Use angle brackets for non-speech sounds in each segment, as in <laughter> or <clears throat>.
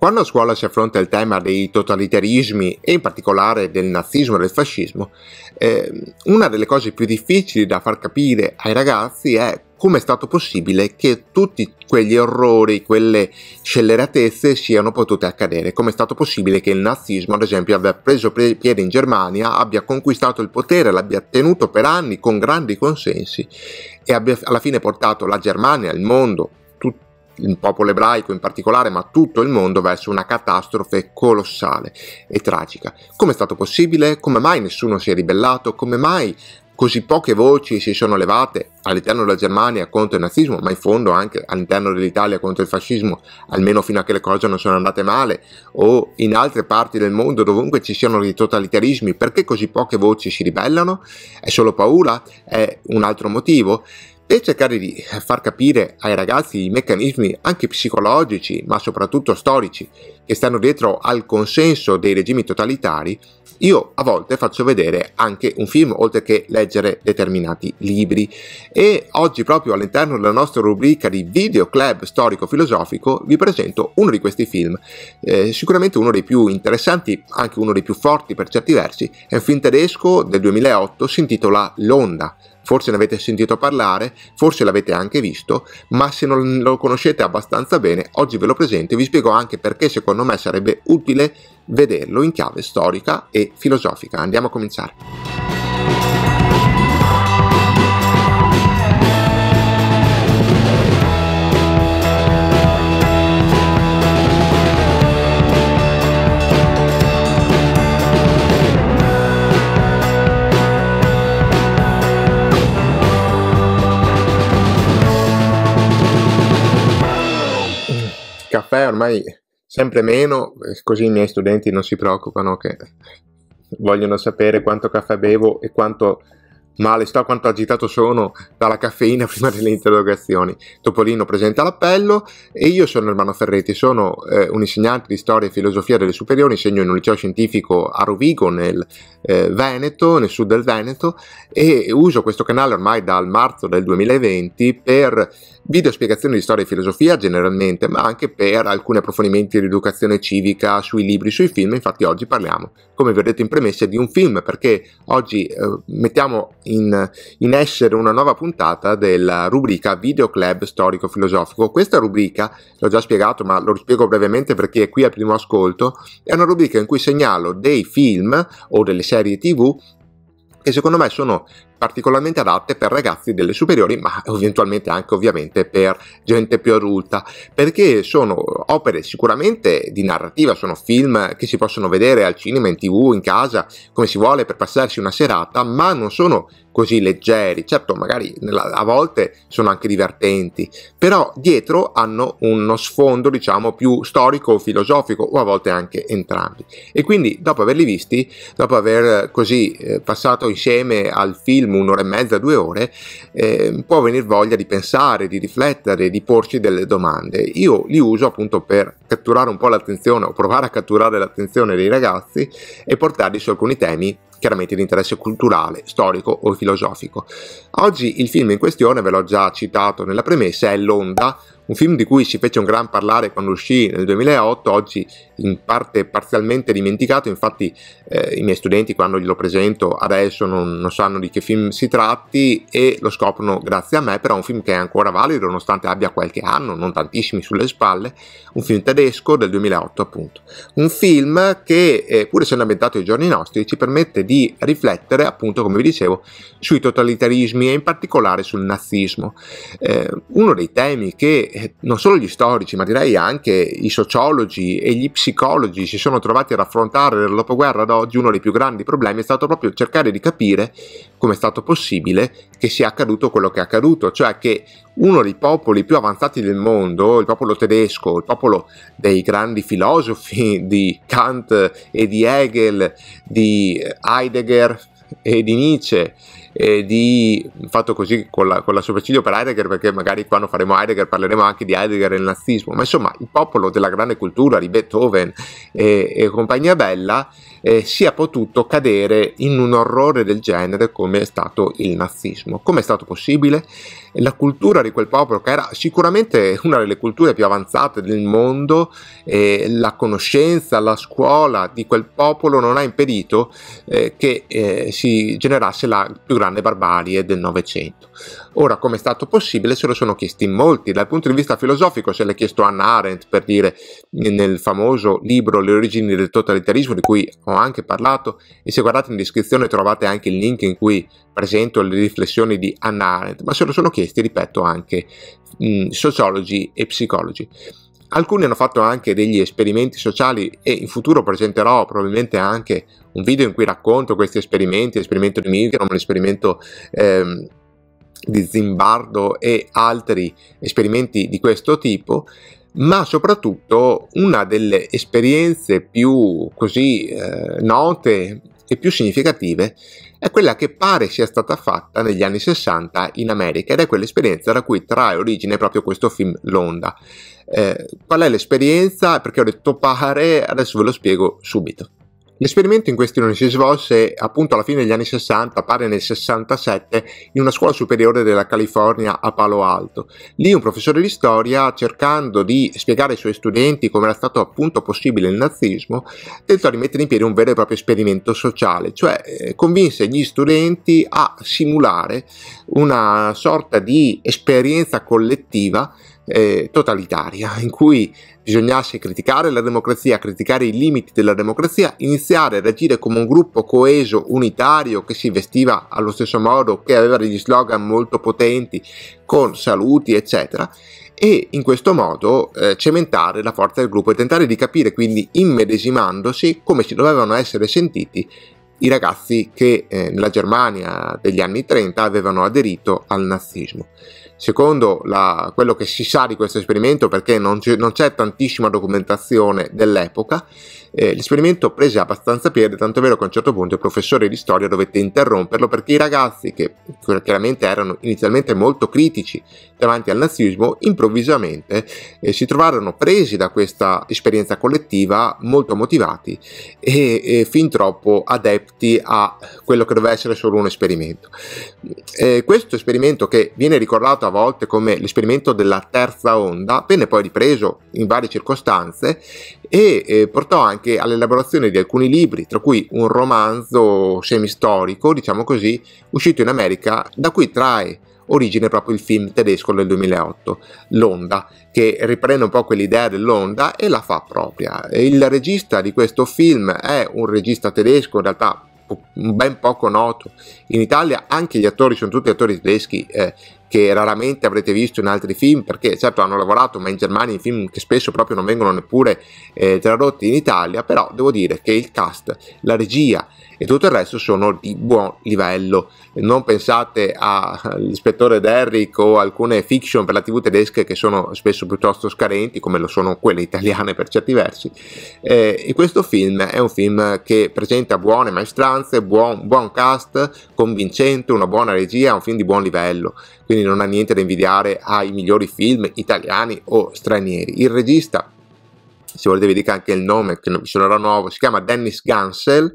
Quando a scuola si affronta il tema dei totalitarismi e in particolare del nazismo e del fascismo, eh, una delle cose più difficili da far capire ai ragazzi è come è stato possibile che tutti quegli errori, quelle scelleratezze siano potute accadere, come è stato possibile che il nazismo, ad esempio, abbia preso piede in Germania, abbia conquistato il potere, l'abbia tenuto per anni con grandi consensi e abbia alla fine portato la Germania, il mondo, il popolo ebraico in particolare, ma tutto il mondo verso una catastrofe colossale e tragica. Come è stato possibile? Come mai nessuno si è ribellato? Come mai così poche voci si sono levate all'interno della Germania contro il nazismo, ma in fondo anche all'interno dell'Italia contro il fascismo, almeno fino a che le cose non sono andate male, o in altre parti del mondo dovunque ci siano dei totalitarismi, perché così poche voci si ribellano? È solo paura? È un altro motivo? e cercare di far capire ai ragazzi i meccanismi anche psicologici, ma soprattutto storici, e stanno dietro al consenso dei regimi totalitari, io a volte faccio vedere anche un film oltre che leggere determinati libri e oggi proprio all'interno della nostra rubrica di Video Club Storico-Filosofico vi presento uno di questi film, eh, sicuramente uno dei più interessanti, anche uno dei più forti per certi versi, è un film tedesco del 2008, si intitola L'Onda, forse ne avete sentito parlare, forse l'avete anche visto, ma se non lo conoscete abbastanza bene, oggi ve lo presento e vi spiego anche perché secondo secondo me sarebbe utile vederlo in chiave storica e filosofica. Andiamo a cominciare. ormai sempre meno, eh, così i miei studenti non si preoccupano che vogliono sapere quanto caffè bevo e quanto male sto, quanto agitato sono dalla caffeina <laughs> prima delle interrogazioni. Topolino presenta l'appello e io sono Ermano Ferretti, sono eh, un insegnante di storia e filosofia delle superiori, insegno in un liceo scientifico a Rovigo nel eh, Veneto, nel sud del Veneto e uso questo canale ormai dal marzo del 2020 per video spiegazioni di storia e filosofia generalmente, ma anche per alcuni approfondimenti di educazione civica sui libri, sui film. Infatti oggi parliamo, come vi ho detto in premessa, di un film, perché oggi eh, mettiamo in, in, essere una nuova puntata della rubrica Video Club Storico-Filosofico. Questa rubrica, l'ho già spiegato, ma lo spiego brevemente per chi è qui al primo ascolto, è una rubrica in cui segnalo dei film o delle serie tv che secondo me sono particolarmente adatte per ragazzi delle superiori, ma <laughs> eventualmente anche ovviamente per gente più adulta, perché sono opere sicuramente di narrativa, sono film che si possono vedere al cinema, in tv, in casa, come si vuole per passarsi una serata, ma non sono così leggeri, certo magari a volte sono anche divertenti, però dietro hanno uno sfondo diciamo più storico o filosofico o a volte anche entrambi. E quindi dopo averli visti, dopo aver eh, così eh, passato insieme al film un'ora e mezza, due ore, eh, può venire voglia di pensare, di riflettere, di porci delle domande. Io li uso appunto per catturare un po' l'attenzione o provare a catturare l'attenzione dei ragazzi e portarli su alcuni temi chiaramente di interesse culturale, storico o filosofico. Oggi il film in questione, ve l'ho già citato nella premessa, è L'Onda, un film di cui si fece un gran parlare quando uscì nel 2008, oggi in parte parzialmente dimenticato, infatti eh, i miei studenti quando glielo presento adesso non, non, sanno di che film si tratti e lo scoprono grazie a me, però è un film che è ancora valido nonostante abbia qualche anno, non tantissimi sulle spalle, un film tedesco del 2008 appunto, un film che eh, pur essendo ambientato ai giorni nostri ci permette di riflettere appunto come vi dicevo sui totalitarismi e in particolare sul nazismo. Eh, uno dei temi che eh, non solo gli storici, ma direi anche i sociologi e gli psicologi si sono trovati ad affrontare nel ad oggi uno dei più grandi problemi è stato proprio cercare di capire come è stato possibile che sia accaduto quello che è accaduto, cioè che uno dei popoli più avanzati del mondo, il popolo tedesco, il popolo dei grandi filosofi <laughs> di Kant e di Hegel, di Heidegger e di Nietzsche, eh, di fatto così con la, con la sopracciglio per Heidegger perché magari quando faremo Heidegger parleremo anche di Heidegger e il nazismo ma insomma il popolo della grande cultura di Beethoven e, e compagnia bella eh, sia potuto cadere in un orrore del genere come è stato il nazismo come è stato possibile? la cultura di quel popolo che era sicuramente una delle culture più avanzate del mondo eh, la conoscenza, la scuola di quel popolo non ha impedito eh, che eh, si generasse la più grande grande barbarie del Novecento. Ora, come è stato possibile, se lo sono chiesti molti. Dal punto di vista filosofico, se l'è chiesto Anna Arendt, per dire, nel famoso libro Le origini del totalitarismo, di cui ho anche parlato, e se guardate in descrizione trovate anche il link in cui presento le riflessioni di Anna Arendt, ma se lo sono chiesti, ripeto, anche mh, sociologi e psicologi. Alcuni hanno fatto anche degli esperimenti sociali e in futuro presenterò probabilmente anche un video in cui racconto questi esperimenti, l'esperimento di Milgram, l'esperimento ehm, di Zimbardo e altri esperimenti di questo tipo, ma soprattutto una delle esperienze più così eh, note e più significative è quella che pare sia stata fatta negli anni 60 in America ed è quell'esperienza da cui trae origine proprio questo film L'Onda. Eh, qual è l'esperienza? Perché ho detto pare, adesso ve lo spiego subito. L'esperimento in questione si svolse appunto alla fine degli anni 60, pare nel 67, in una scuola superiore della California a Palo Alto. Lì un professore di storia, cercando di spiegare ai suoi studenti come era stato appunto possibile il nazismo, tentò di mettere in piedi un vero e proprio esperimento sociale, cioè eh, convinse gli studenti a simulare una sorta di esperienza collettiva eh, totalitaria, in cui bisognasse criticare la democrazia, criticare i limiti della democrazia, iniziare ad agire come un gruppo coeso, unitario, che si vestiva allo stesso modo, che aveva degli slogan molto potenti, con saluti, eccetera, e in questo modo eh, cementare la forza del gruppo e tentare di capire, quindi immedesimandosi, come si dovevano essere sentiti i ragazzi che eh, nella Germania degli anni 30 avevano aderito al nazismo. Secondo la, quello che si sa di questo esperimento, perché non, non c'è tantissima documentazione dell'epoca, eh, l'esperimento prese abbastanza piede, tanto vero che a un certo punto il professore di storia dovette interromperlo perché i ragazzi, che chiaramente erano inizialmente molto critici davanti al nazismo, improvvisamente eh, si trovarono presi da questa esperienza collettiva, molto motivati e, e, fin troppo adepti a quello che doveva essere solo un esperimento. Eh, questo esperimento che viene ricordato volte come l'esperimento della terza onda, venne poi ripreso in varie circostanze e eh, portò anche all'elaborazione di alcuni libri, tra cui un romanzo semistorico, diciamo così, uscito in America, da cui trae origine proprio il film tedesco del 2008, L'Onda, che riprende un po' quell'idea dell'onda e la fa propria. Il regista di questo film è un regista tedesco, in realtà ben poco noto in Italia anche gli attori sono tutti attori tedeschi eh, che raramente avrete visto in altri film, perché certo hanno lavorato, ma in Germania in film che spesso proprio non vengono neppure eh, tradotti in Italia, però devo dire che il cast, la regia e tutto il resto sono di buon livello. Non pensate all'ispettore Derrick o alcune fiction per la TV tedesca che sono spesso piuttosto scarenti, come lo sono quelle italiane per certi versi. Eh, e questo film è un film che presenta buone maestranze, buon, buon cast, convincente, una buona regia, un film di buon livello. Quindi quindi non ha niente da invidiare ai migliori film italiani o stranieri. Il regista se volete vi dica anche il nome, che vi suonerà nuovo, si chiama Dennis Gansel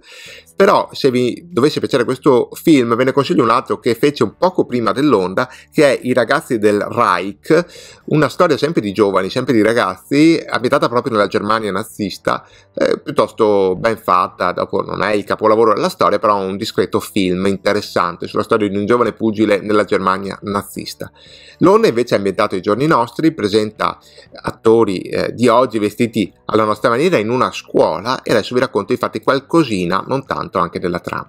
però se vi dovesse piacere questo film ve ne consiglio un altro che fece un poco prima dell'onda, che è I ragazzi del Reich, una storia sempre di giovani, sempre di ragazzi, ambientata proprio nella Germania nazista, eh, piuttosto ben fatta, dopo non è il capolavoro della storia, però è un discreto film interessante sulla storia di un giovane pugile nella Germania nazista. L'onda invece è ambientato ai giorni nostri, presenta attori eh, di oggi vestiti alla nostra maniera in una scuola e adesso vi racconto infatti qualcosina, non tanto tanto anche della trama.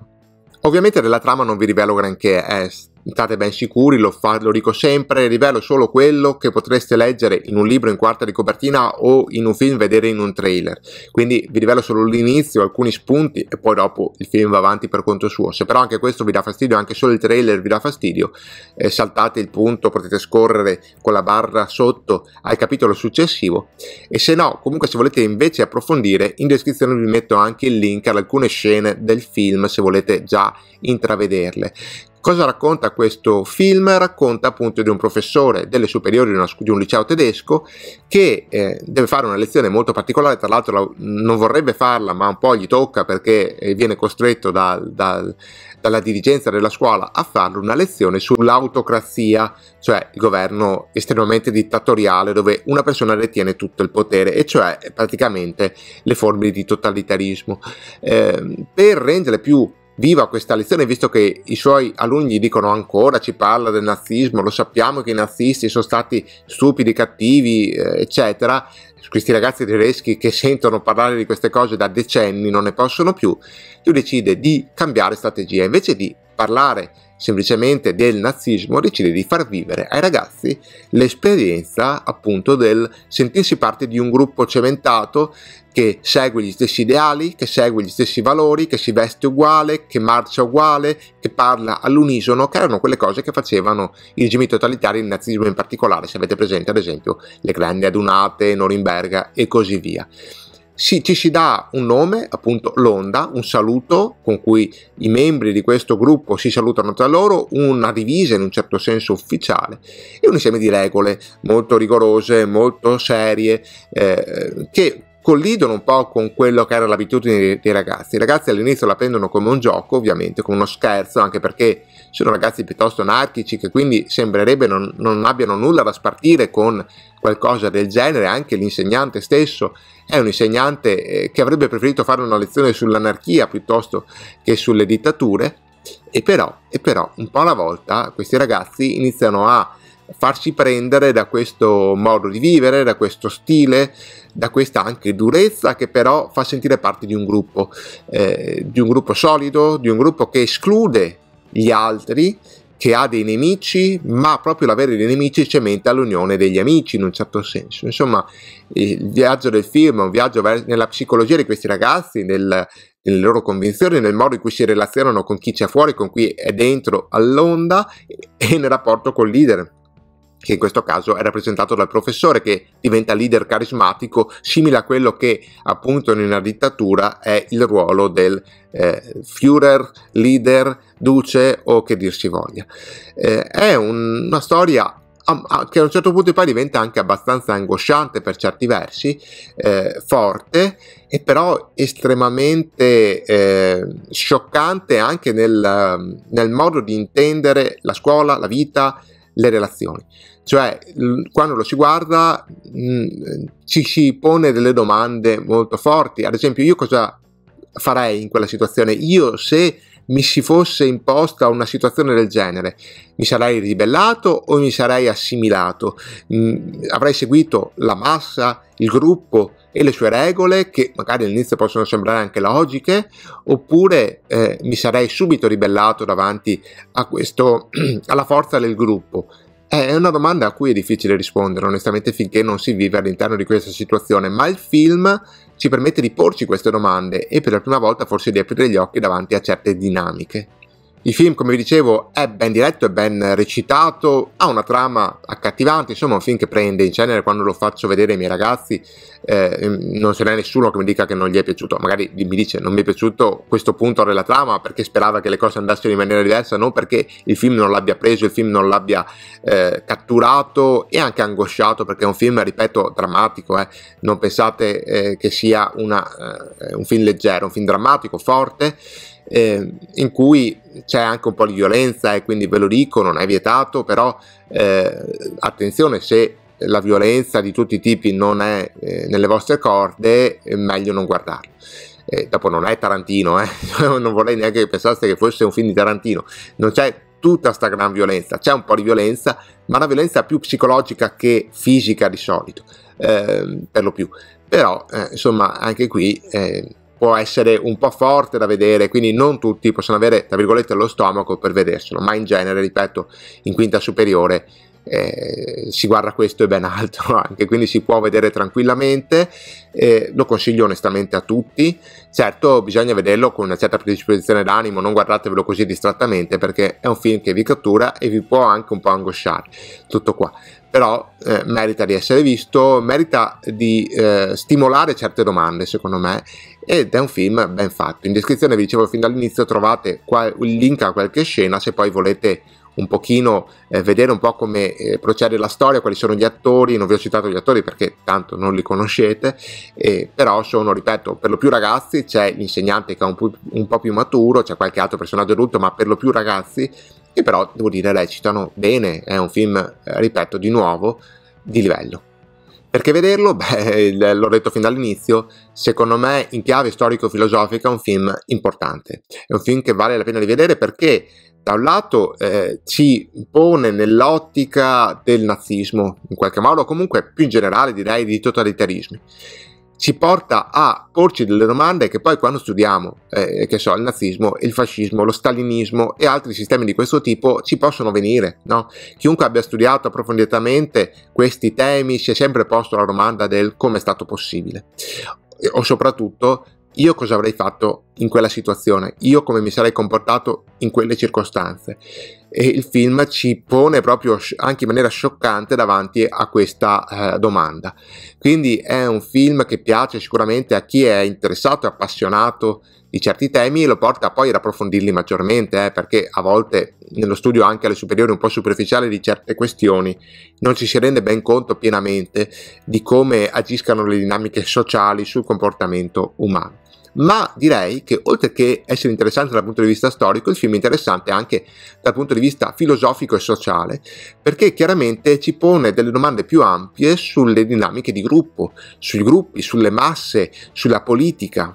Ovviamente della trama non vi rivelo granché, è State ben sicuri, lo, fa, lo dico sempre, rivelo solo quello che potreste leggere in un libro in quarta di copertina o in un film vedere in un trailer. Quindi vi rivelo solo l'inizio, alcuni spunti e poi dopo il film va avanti per conto suo. Se però anche questo vi dà fastidio, anche solo il trailer vi dà fastidio, eh, saltate il punto, potete scorrere con la barra sotto al capitolo successivo e se no, comunque se volete invece approfondire, in descrizione vi metto anche il link ad alcune scene del film se volete già intravederle. Cosa racconta questo film? Racconta appunto di un professore delle superiori di, una, di un liceo tedesco che eh, deve fare una lezione molto particolare, tra l'altro la, non vorrebbe farla ma un po' gli tocca perché eh, viene costretto dal, dal, dalla dirigenza della scuola a farlo una lezione sull'autocrazia, cioè il governo estremamente dittatoriale dove una persona detiene tutto il potere, e cioè praticamente le forme di totalitarismo. Eh, per rendere più viva questa lezione, visto che i suoi alunni gli dicono ancora, ci parla del nazismo, lo sappiamo che i nazisti sono stati stupidi, cattivi, eh, eccetera. Questi ragazzi tedeschi che sentono parlare di queste cose da decenni non ne possono più. Lui decide di cambiare strategia, invece di parlare semplicemente del nazismo, decide di far vivere ai ragazzi l'esperienza appunto del sentirsi parte di un gruppo cementato che segue gli stessi ideali, che segue gli stessi valori, che si veste uguale, che marcia uguale, che parla all'unisono, che erano quelle cose che facevano i regimi totalitari, il nazismo in particolare, se avete presente ad esempio le grandi adunate, Norimberga e così via si, ci si dà un nome, appunto l'onda, un saluto con cui i membri di questo gruppo si salutano tra loro, una divisa in un certo senso ufficiale e un insieme di regole molto rigorose, molto serie, eh, che collidono un po' con quello che era l'abitudine dei, ragazzi. I ragazzi all'inizio la prendono come un gioco, ovviamente, come uno scherzo, anche perché sono ragazzi piuttosto anarchici che quindi sembrerebbe non, non abbiano nulla da spartire con qualcosa del genere, anche l'insegnante stesso è un insegnante eh, che avrebbe preferito fare una lezione sull'anarchia piuttosto che sulle dittature, e però, e però un po' alla volta questi ragazzi iniziano a farsi prendere da questo modo di vivere, da questo stile, da questa anche durezza che però fa sentire parte di un gruppo, eh, di un gruppo solido, di un gruppo che esclude gli altri, che ha dei nemici, ma proprio l'avere dei nemici cementa l'unione degli amici in un certo senso. Insomma, il viaggio del film è un viaggio nella psicologia di questi ragazzi, nel, nelle loro convinzioni, nel modo in cui si relazionano con chi c'è fuori, con chi è dentro all'onda e nel rapporto col leader che in questo caso è rappresentato dal professore che diventa leader carismatico, simile a quello che appunto in una dittatura è il ruolo del eh, Führer, leader, duce o che dir si voglia. Eh, è un, una storia che a un certo punto poi diventa anche abbastanza angosciante per certi versi, eh, forte e però estremamente eh, scioccante anche nel, nel, modo di intendere la scuola, la vita, le relazioni. Cioè, quando lo si guarda, mm, ci si pone delle domande molto forti. Ad esempio, io cosa farei in quella situazione? Io se mi si fosse imposta una situazione del genere, mi sarei ribellato o mi sarei assimilato? Mm, avrei seguito la massa, il gruppo e le sue regole, che magari all'inizio possono sembrare anche logiche, oppure eh, mi sarei subito ribellato davanti questo, <clears throat> alla forza del gruppo è una domanda a cui è difficile rispondere, onestamente, finché non si vive all'interno di questa situazione, ma il film ci permette di porci queste domande e per la prima volta forse di aprire gli occhi davanti a certe dinamiche. Il film, come vi dicevo, è ben diretto, è ben recitato, ha una trama accattivante, insomma un film che prende in genere quando lo faccio vedere ai miei ragazzi, eh, ehm, non ce n'è nessuno che mi dica che non gli è piaciuto, magari mi dice non mi è piaciuto questo punto della trama perché sperava che le cose andassero in maniera diversa, non perché il film non l'abbia preso, il film non l'abbia eh, catturato e anche angosciato perché è un film, ripeto, drammatico, eh. non pensate eh, che sia una, eh, un film leggero, un film drammatico, forte eh, in cui c'è anche un po' di violenza e quindi ve lo dico, non è vietato, però eh, attenzione se la violenza di tutti i tipi non è eh, nelle vostre corde, meglio non guardarlo. Eh, dopo non è Tarantino, eh, <laughs> non vorrei neanche che pensaste che fosse un film di Tarantino, non c'è tutta questa gran violenza, c'è un po' di violenza, ma una violenza più psicologica che fisica di solito, ehm, per lo più. Però, eh, insomma, anche qui può essere un po' forte da vedere, quindi non tutti possono avere, tra virgolette, lo stomaco per vederselo, ma in genere, ripeto, in quinta superiore eh, si guarda questo e ben altro <laughs> anche, quindi si può vedere tranquillamente, eh, lo consiglio onestamente a tutti, certo bisogna vederlo con una certa predisposizione d'animo, non guardatevelo così distrattamente perché è un film che vi cattura e vi può anche un po' angosciare, tutto qua, però eh, merita di essere visto, merita di eh, stimolare certe domande secondo me ed è un film ben fatto. In descrizione vi dicevo fin dall'inizio trovate qual- il link a qualche scena se poi volete un pochino eh, vedere un po' come eh, procede la storia, quali sono gli attori, non vi ho citato gli attori perché tanto non li conoscete, eh, però sono, ripeto, per lo più ragazzi, c'è l'insegnante che è un, pu- un po' più maturo, c'è qualche altro personaggio adulto, ma per lo più ragazzi, che però devo dire recitano bene, è un film, eh, ripeto, di nuovo, di livello. Perché vederlo? <laughs> Beh, l'ho detto fin dall'inizio, secondo me in chiave storico-filosofica è un film importante, è un film che vale la pena di vedere perché da un lato eh, ci pone nell'ottica del nazismo, in qualche modo, o comunque più in generale direi di totalitarismi ci porta a porci delle domande che poi quando studiamo, eh, che so, il nazismo, il fascismo, lo stalinismo e altri sistemi di questo tipo ci possono venire, no? Chiunque abbia studiato approfonditamente questi temi si è sempre posto la domanda del come è stato possibile. O soprattutto io cosa avrei fatto in quella situazione, io come mi sarei comportato in quelle circostanze e il film ci pone proprio anche in maniera scioccante davanti a questa eh, domanda. Quindi è un film che piace sicuramente a chi è interessato e appassionato di certi temi e lo porta poi ad approfondirli maggiormente, eh, perché a volte nello studio anche alle superiori un po' superficiale di certe questioni non ci si rende ben conto pienamente di come agiscano le dinamiche sociali sul comportamento umano ma direi che oltre che essere interessante dal punto di vista storico, il film è interessante anche dal punto di vista filosofico e sociale, perché chiaramente ci pone delle domande più ampie sulle dinamiche di gruppo, sui gruppi, sulle masse, sulla politica.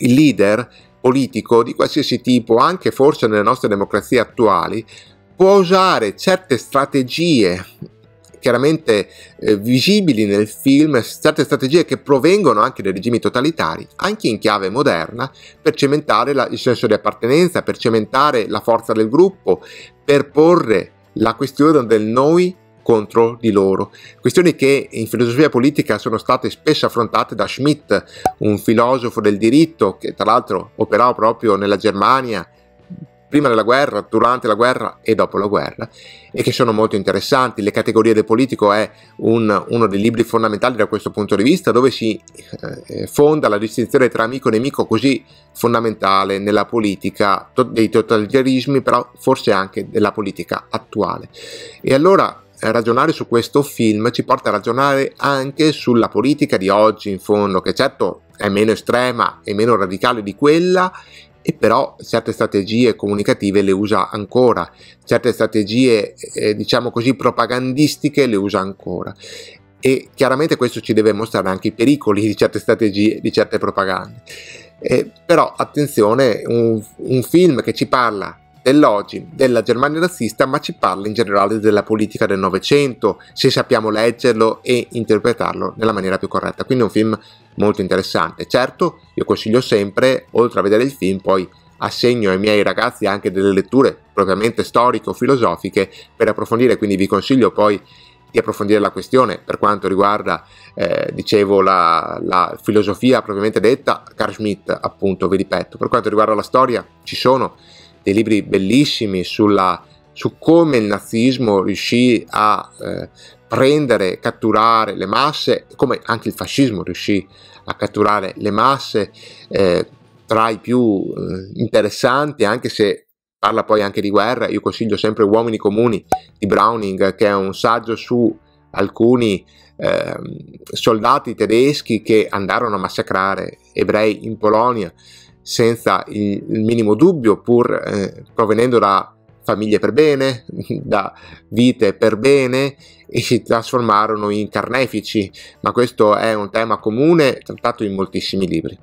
Il leader politico di qualsiasi tipo, anche forse nelle nostre democrazie attuali, può usare certe strategie chiaramente eh, visibili nel film certe strategie che provengono anche dai regimi totalitari, anche in chiave moderna, per cementare la, il senso di appartenenza, per cementare la forza del gruppo, per porre la questione del noi contro di loro. Questioni che in filosofia politica sono state spesso affrontate da Schmitt, un filosofo del diritto che tra l'altro operava proprio nella Germania prima della guerra, durante la guerra e dopo la guerra, e che sono molto interessanti. Le categorie del politico è un, uno dei libri fondamentali da questo punto di vista, dove si eh, fonda la distinzione tra amico e nemico così fondamentale nella politica to- dei totalitarismi, però forse anche della politica attuale. E allora eh, ragionare su questo film ci porta a ragionare anche sulla politica di oggi in fondo, che certo è meno estrema e meno radicale di quella e però certe strategie comunicative le usa ancora, certe strategie eh, eh, diciamo così propagandistiche le usa ancora e chiaramente questo ci deve mostrare anche i pericoli di certe strategie, di certe propagande. Eh, però attenzione, un, un film che ci parla dell'oggi, della Germania razzista, ma ci parla in generale della politica del Novecento, se sappiamo leggerlo e interpretarlo nella maniera più corretta. Quindi è un film molto interessante. Certo, io consiglio sempre, oltre a vedere il film, poi assegno ai miei ragazzi anche delle letture propriamente storiche o filosofiche per approfondire, quindi vi consiglio poi di approfondire la questione per quanto riguarda, eh, dicevo, la, la, filosofia propriamente detta, Carl Schmitt appunto, vi ripeto, per quanto riguarda la storia ci sono dei libri bellissimi sulla, su come il nazismo riuscì a eh, prendere, catturare le masse, come anche il fascismo riuscì a catturare le masse, eh, tra i più eh, interessanti, anche se parla poi anche di guerra, io consiglio sempre Uomini comuni di Browning, che è un saggio su alcuni eh, soldati tedeschi che andarono a massacrare ebrei in Polonia senza il, minimo dubbio, pur eh, provenendo da famiglie per bene, <laughs> da vite per bene e si trasformarono in carnefici, ma questo è un tema comune trattato in moltissimi libri.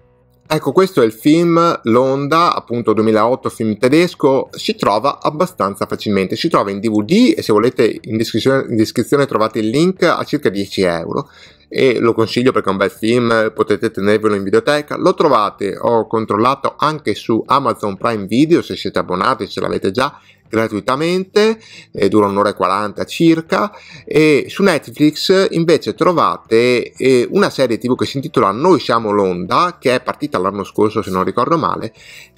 Ecco, questo è il film L'Onda, appunto 2008, film tedesco, si trova abbastanza facilmente, si trova in DVD e se volete in descrizione, in descrizione trovate il link a circa 10 euro e lo consiglio perché è un bel film, potete tenervelo in videoteca, lo trovate, ho controllato anche su Amazon Prime Video se siete abbonati, se l'avete già gratuitamente, eh, dura un'ora e 40 circa, e su Netflix invece trovate eh, una serie tv che si intitola Noi siamo l'onda, che è partita l'anno scorso se non ricordo male,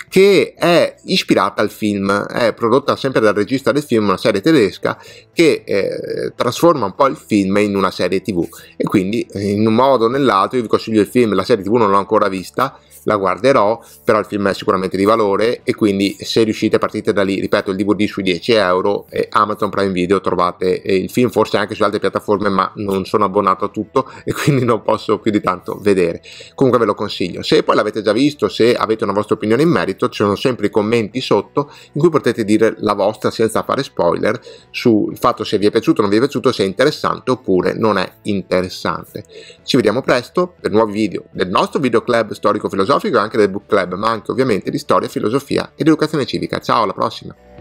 che è ispirata al film, è prodotta sempre dal regista del film, una serie tedesca, che eh, trasforma un po' il film in una serie tv. E quindi eh, in un modo o nell'altro io vi consiglio il film, la serie tv non l'ho ancora vista, la guarderò, però il film è sicuramente di valore e quindi se riuscite partite da lì, ripeto il DVD sui 10 euro e Amazon Prime Video trovate il film forse anche su altre piattaforme ma non sono abbonato a tutto <laughs> e quindi non posso più di tanto vedere, comunque ve lo consiglio, se poi l'avete già visto, se avete una vostra opinione in merito ci sono sempre i commenti sotto in cui potete dire la vostra senza fare spoiler sul fatto se vi è piaciuto o non vi è piaciuto, se è interessante oppure non è interessante. Ci vediamo presto per nuovi video del nostro video club storico filosofico filosofico e anche del book club, ma anche ovviamente di storia, filosofia ed educazione civica. Ciao, alla prossima!